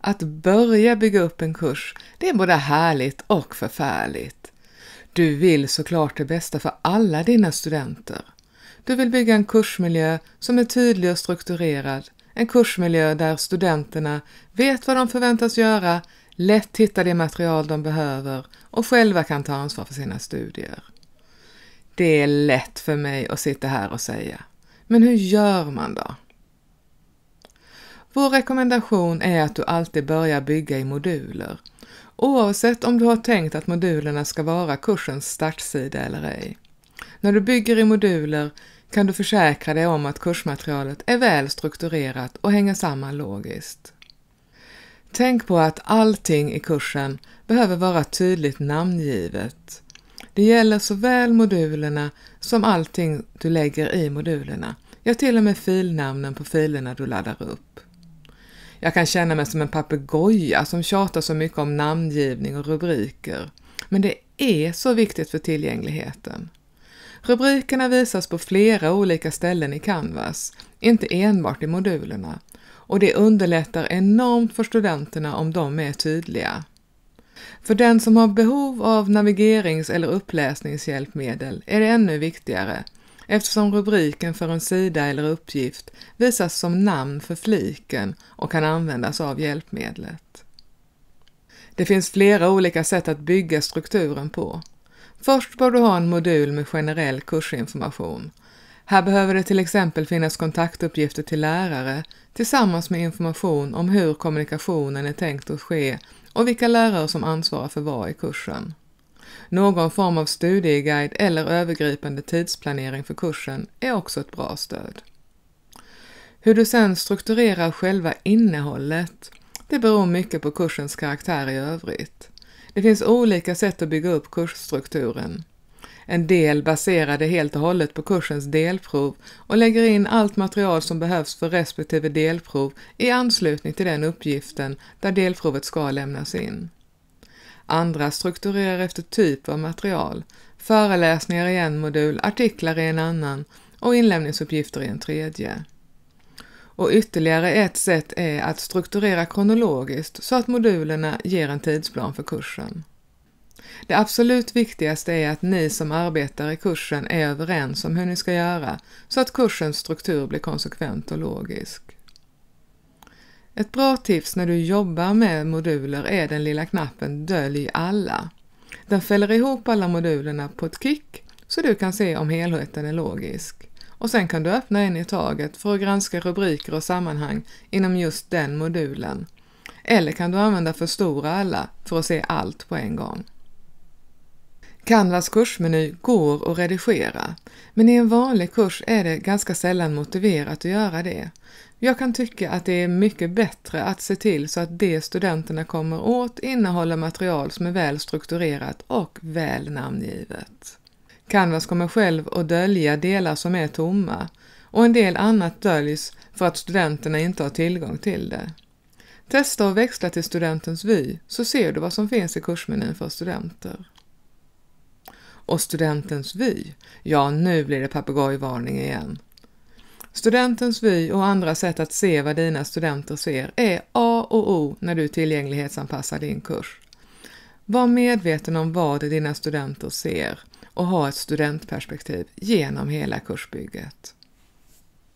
Att börja bygga upp en kurs, det är både härligt och förfärligt. Du vill såklart det bästa för alla dina studenter. Du vill bygga en kursmiljö som är tydlig och strukturerad, en kursmiljö där studenterna vet vad de förväntas göra, lätt hittar det material de behöver och själva kan ta ansvar för sina studier. Det är lätt för mig att sitta här och säga, men hur gör man då? Vår rekommendation är att du alltid börjar bygga i moduler, oavsett om du har tänkt att modulerna ska vara kursens startsida eller ej. När du bygger i moduler kan du försäkra dig om att kursmaterialet är väl strukturerat och hänger samman logiskt. Tänk på att allting i kursen behöver vara tydligt namngivet. Det gäller såväl modulerna som allting du lägger i modulerna, ja till och med filnamnen på filerna du laddar upp. Jag kan känna mig som en papegoja som tjatar så mycket om namngivning och rubriker. Men det är så viktigt för tillgängligheten. Rubrikerna visas på flera olika ställen i Canvas, inte enbart i modulerna. Och det underlättar enormt för studenterna om de är tydliga. För den som har behov av navigerings eller uppläsningshjälpmedel är det ännu viktigare eftersom rubriken för en sida eller uppgift visas som namn för fliken och kan användas av hjälpmedlet. Det finns flera olika sätt att bygga strukturen på. Först bör du ha en modul med generell kursinformation. Här behöver det till exempel finnas kontaktuppgifter till lärare tillsammans med information om hur kommunikationen är tänkt att ske och vilka lärare som ansvarar för vad i kursen. Någon form av studieguide eller övergripande tidsplanering för kursen är också ett bra stöd. Hur du sedan strukturerar själva innehållet, det beror mycket på kursens karaktär i övrigt. Det finns olika sätt att bygga upp kursstrukturen. En del baserar det helt och hållet på kursens delprov och lägger in allt material som behövs för respektive delprov i anslutning till den uppgiften där delprovet ska lämnas in. Andra strukturerar efter typ av material, föreläsningar i en modul, artiklar i en annan och inlämningsuppgifter i en tredje. Och ytterligare ett sätt är att strukturera kronologiskt så att modulerna ger en tidsplan för kursen. Det absolut viktigaste är att ni som arbetar i kursen är överens om hur ni ska göra så att kursens struktur blir konsekvent och logisk. Ett bra tips när du jobbar med moduler är den lilla knappen Dölj alla. Den fäller ihop alla modulerna på ett klick så du kan se om helheten är logisk. Och sen kan du öppna en i taget för att granska rubriker och sammanhang inom just den modulen. Eller kan du använda Förstora alla för att se allt på en gång. Canvas kursmeny går att redigera, men i en vanlig kurs är det ganska sällan motiverat att göra det. Jag kan tycka att det är mycket bättre att se till så att det studenterna kommer åt innehåller material som är väl strukturerat och väl namngivet. Canvas kommer själv att dölja delar som är tomma och en del annat döljs för att studenterna inte har tillgång till det. Testa att växla till studentens vy så ser du vad som finns i kursmenyn för studenter och Studentens vy. Ja, nu blir det papegojvarning igen. Studentens vy och andra sätt att se vad dina studenter ser är A och O när du tillgänglighetsanpassar din kurs. Var medveten om vad dina studenter ser och ha ett studentperspektiv genom hela kursbygget.